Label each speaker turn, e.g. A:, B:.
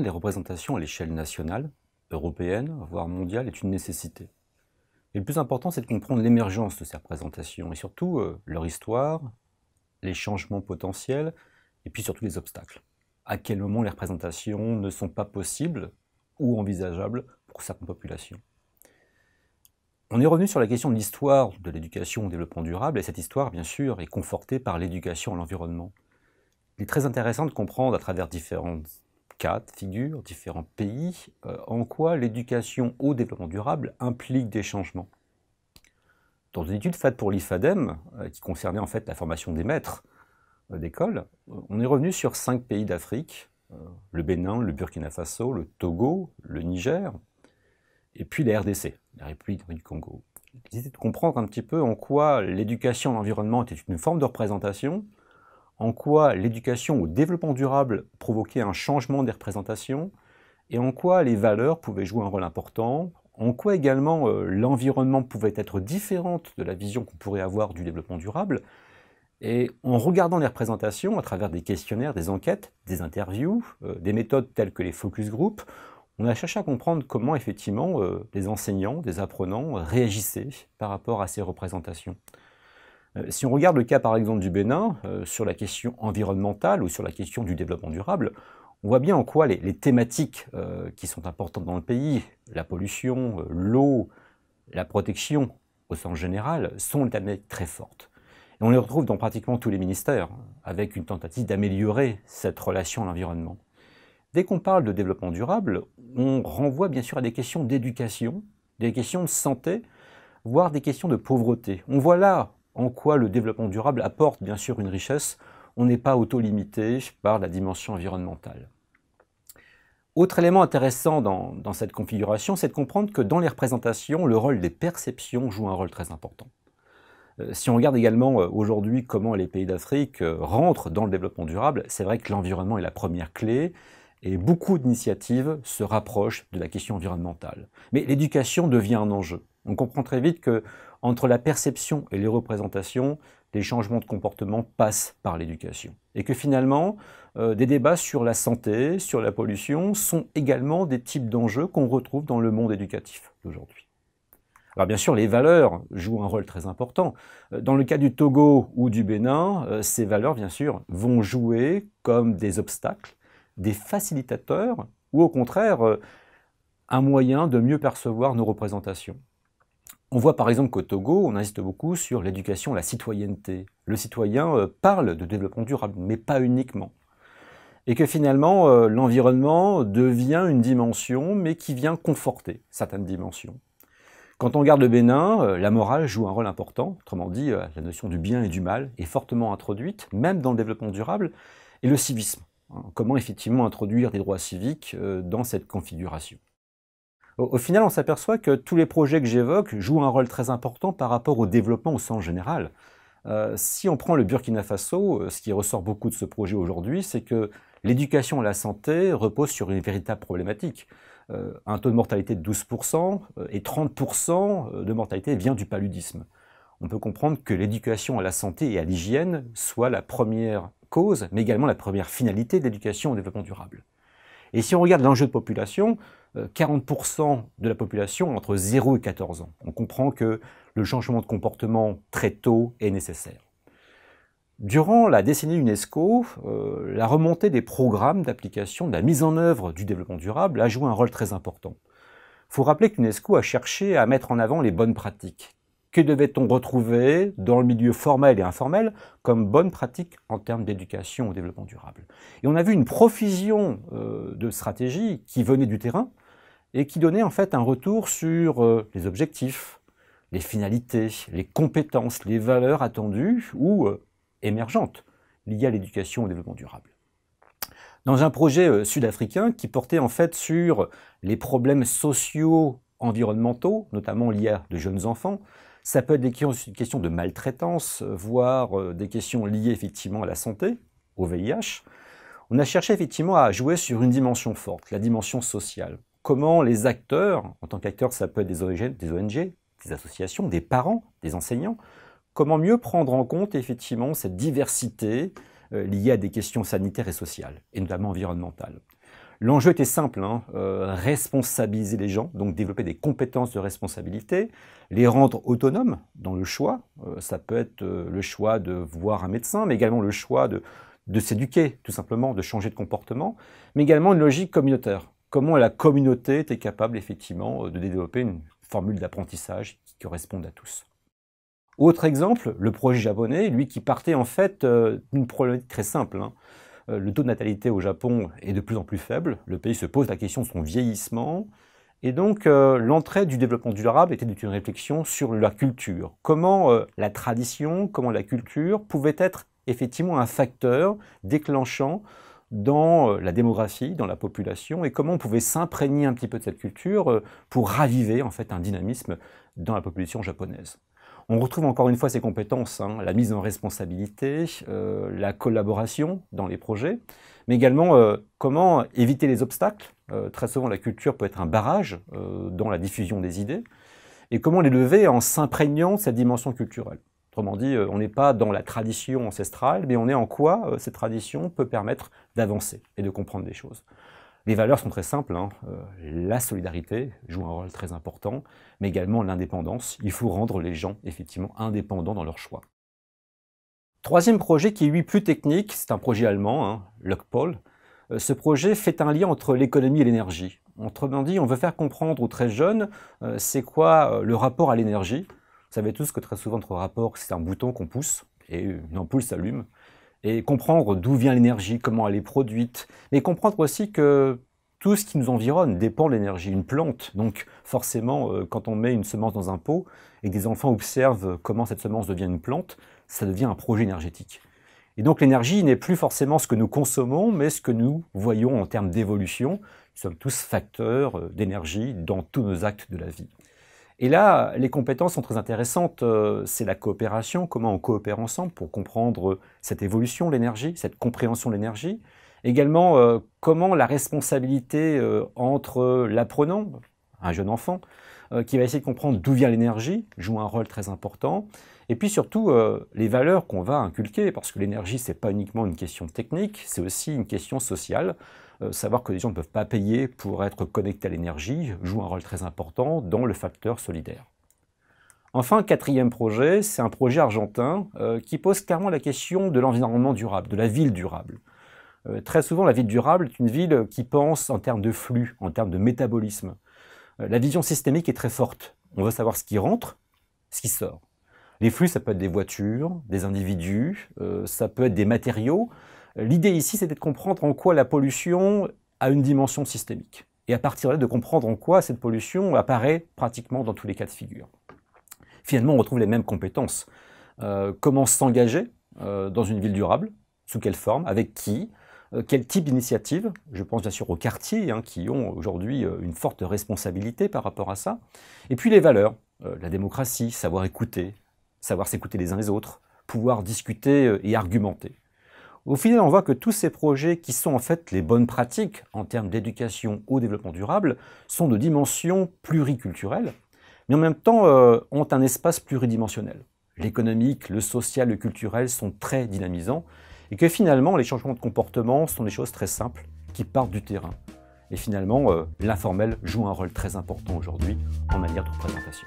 A: les représentations à l'échelle nationale, européenne, voire mondiale, est une nécessité. le plus important, c'est de comprendre l'émergence de ces représentations, et surtout euh, leur histoire, les changements potentiels, et puis surtout les obstacles. À quel moment les représentations ne sont pas possibles ou envisageables pour certaines populations. On est revenu sur la question de l'histoire de l'éducation au développement durable, et cette histoire, bien sûr, est confortée par l'éducation à l'environnement. Il est très intéressant de comprendre à travers différentes quatre figures, différents pays, euh, en quoi l'éducation au développement durable implique des changements. Dans une étude faite pour l'IFADEM, euh, qui concernait en fait la formation des maîtres euh, d'école, on est revenu sur cinq pays d'Afrique, le Bénin, le Burkina Faso, le Togo, le Niger, et puis la RDC, la République du Congo. L'idée de comprendre un petit peu en quoi l'éducation à l'environnement était une forme de représentation, en quoi l'éducation au développement durable provoquait un changement des représentations, et en quoi les valeurs pouvaient jouer un rôle important, en quoi également euh, l'environnement pouvait être différent de la vision qu'on pourrait avoir du développement durable. Et en regardant les représentations à travers des questionnaires, des enquêtes, des interviews, euh, des méthodes telles que les focus groups, on a cherché à comprendre comment effectivement euh, les enseignants, des apprenants réagissaient par rapport à ces représentations. Euh, si on regarde le cas par exemple du Bénin euh, sur la question environnementale ou sur la question du développement durable, on voit bien en quoi les, thématiques euh, qui sont importantes dans le pays, la pollution, l'eau, la protection au sens général, sont des thématiques très fortes. Et on les retrouve dans pratiquement tous les ministères, avec une tentative d'améliorer cette relation à l'environnement. Dès qu'on parle de développement durable, on renvoie bien sûr à des questions d'éducation, des questions de santé, voire des questions de pauvreté. On voit là en quoi le développement durable apporte bien sûr une richesse, on n'est pas auto-limité par la dimension environnementale. Autre élément intéressant dans, cette configuration, c'est de comprendre que dans les représentations, le rôle des perceptions joue un rôle très important. Euh, si on regarde également euh, aujourd'hui comment les pays d'Afrique euh, rentrent dans le développement durable, c'est vrai que l'environnement est la première clé et beaucoup d'initiatives se rapprochent de la question environnementale. Mais l'éducation devient un enjeu. On comprend très vite que entre la perception et les représentations, les changements de comportement passent par l'éducation. Et que finalement, euh, des débats sur la santé, sur la pollution, sont également des types d'enjeux qu'on retrouve dans le monde éducatif d'aujourd'hui. Alors bien sûr, les valeurs jouent un rôle très important. Euh, dans le cas du Togo ou du Bénin, euh, ces valeurs, bien sûr, vont jouer comme des obstacles, des facilitateurs, ou au contraire, un moyen de mieux percevoir nos représentations, on voit par exemple qu'au Togo, on insiste beaucoup sur l'éducation, la citoyenneté. Le citoyen euh, parle de développement durable, mais pas uniquement. Et que finalement, euh, l'environnement devient une dimension, mais qui vient conforter certaines dimensions. Quand on regarde le Bénin, euh, la morale joue un rôle important. Autrement dit, la notion du bien et du mal est fortement introduite, même dans le développement durable, et le civisme. Hein, comment effectivement introduire des droits civiques dans cette configuration au, final, on s'aperçoit que tous les projets que j'évoque jouent un rôle très important par rapport au développement au sens général. Euh, si on prend le Burkina Faso, euh, ce qui ressort beaucoup de ce projet aujourd'hui, c'est que l'éducation à la santé repose sur une véritable problématique. Euh, un taux de mortalité de 12% et 30% de mortalité vient du paludisme. On peut comprendre que l'éducation à la santé et à l'hygiène soit la première cause, mais également la première finalité de l'éducation au développement durable. Et si on regarde l'enjeu de population, 40% euh, de la population entre 0 et 14 ans. On comprend que le changement de comportement très tôt est nécessaire. Durant la décennie UNESCO, euh, la remontée des programmes d'application de la mise en œuvre du développement durable a joué un rôle très important. Il faut rappeler qu'UNESCO a cherché à mettre en avant les bonnes pratiques. Que devait-on retrouver dans le milieu formel et informel comme bonnes pratiques en termes d'éducation au développement durable Et on a vu une profusion euh, de stratégies qui venaient du terrain, et qui donnait en fait un retour sur euh, les objectifs, les finalités, les compétences, les valeurs attendues ou euh, émergentes liées à l'éducation au développement durable. Dans un projet euh, sud-africain qui portait en fait sur les problèmes sociaux environnementaux, notamment liés à de jeunes enfants, ça peut être des questions de maltraitance, voire des questions liées effectivement à la santé, au VIH. On a cherché effectivement à jouer sur une dimension forte, la dimension sociale comment les acteurs, en tant qu'acteurs, ça peut être des ONG, des ONG, des associations, des parents, des enseignants, comment mieux prendre en compte effectivement cette diversité euh, liée à des questions sanitaires et sociales, et notamment environnementales. L'enjeu était simple, hein, euh, responsabiliser les gens, donc développer des compétences de responsabilité, les rendre autonomes dans le choix. Euh, ça peut être le choix de voir un médecin, mais également le choix de s'éduquer, tout simplement, de changer de comportement, mais également une logique communautaire comment la communauté était capable effectivement euh, de développer une formule d'apprentissage qui corresponde à tous. Autre exemple, le projet japonais, lui qui partait en fait euh, d'une problématique très simple. Hein. Euh, le taux de natalité au Japon est de plus en plus faible, le pays se pose la question de son vieillissement, et donc l'entrée du développement durable était une réflexion sur la culture. Comment la tradition, comment la culture pouvait être effectivement un facteur déclenchant dans euh, la démographie, dans la population, et comment on pouvait s'imprégner un petit peu de cette culture euh, pour raviver en fait un dynamisme dans la population japonaise. On retrouve encore une fois ces compétences, hein, la mise en responsabilité, euh, la collaboration dans les projets, mais également comment éviter les obstacles. très souvent, la culture peut être un barrage dans la diffusion des idées, et comment les lever en s'imprégnant cette dimension culturelle. Autrement dit, euh, on n'est pas dans la tradition ancestrale, mais on est en quoi euh, cette tradition peut permettre d'avancer et de comprendre des choses. Les valeurs sont très simples. Hein. Euh, la solidarité joue un rôle très important, mais également l'indépendance. Il faut rendre les gens effectivement indépendants dans leurs choix. Troisième projet qui est lui plus technique, c'est un projet allemand, hein, Lockpol. Ce projet fait un lien entre l'économie et l'énergie. Autrement dit, on veut faire comprendre aux très jeunes c'est quoi le rapport à l'énergie, savez tous que très souvent, notre rapport, c'est un bouton qu'on pousse et une ampoule s'allume. Et comprendre d'où vient l'énergie, comment elle est produite, mais comprendre aussi que tout ce qui nous environne dépend de l'énergie. Une plante, donc forcément, euh, quand on met une semence dans un pot et que des enfants observent comment cette semence devient une plante, ça devient un projet énergétique. Et donc l'énergie n'est plus forcément ce que nous consommons, mais ce que nous voyons en termes d'évolution. Nous sommes tous facteurs euh, d'énergie dans tous nos actes de la vie. Et là, les compétences sont très intéressantes. Euh, c'est la coopération, comment on coopère ensemble pour comprendre euh, cette évolution de l'énergie, cette compréhension de l'énergie. Également, euh, comment la responsabilité entre l'apprenant, un jeune enfant, qui va essayer de comprendre d'où vient l'énergie, joue un rôle très important. Et puis surtout, les valeurs qu'on va inculquer, parce que l'énergie, ce n'est pas uniquement une question technique, c'est aussi une question sociale. Euh, savoir que les gens ne peuvent pas payer pour être connectés à l'énergie joue un rôle très important dans le facteur solidaire. Enfin, quatrième projet, c'est un projet argentin euh, qui pose clairement la question de l'environnement durable, de la ville durable. Euh, très souvent, la ville durable est une ville qui pense en termes de flux, en termes de métabolisme. la vision systémique est très forte. On veut savoir ce qui rentre, ce qui sort. Les flux, ça peut être des voitures, des individus, ça peut être des matériaux, L'idée ici, c'était de comprendre en quoi la pollution a une dimension systémique. Et à partir de là, de comprendre en quoi cette pollution apparaît pratiquement dans tous les cas de figure. Finalement, on retrouve les mêmes compétences. Euh, comment s'engager euh, dans une ville durable Sous quelle forme Avec qui euh, quel type d'initiative Je pense bien sûr aux quartiers hein, qui ont aujourd'hui une forte responsabilité par rapport à ça. Et puis les valeurs, la démocratie, savoir écouter, savoir s'écouter les uns les autres, pouvoir discuter et argumenter. Au final, on voit que tous ces projets qui sont en fait les bonnes pratiques en termes d'éducation au développement durable sont de dimension pluriculturelle, mais en même temps euh, ont un espace pluridimensionnel. L'économique, le social, le culturel sont très dynamisants et que finalement les changements de comportement sont des choses très simples qui partent du terrain. Et finalement, euh, l'informel joue un rôle très important aujourd'hui en matière de représentation.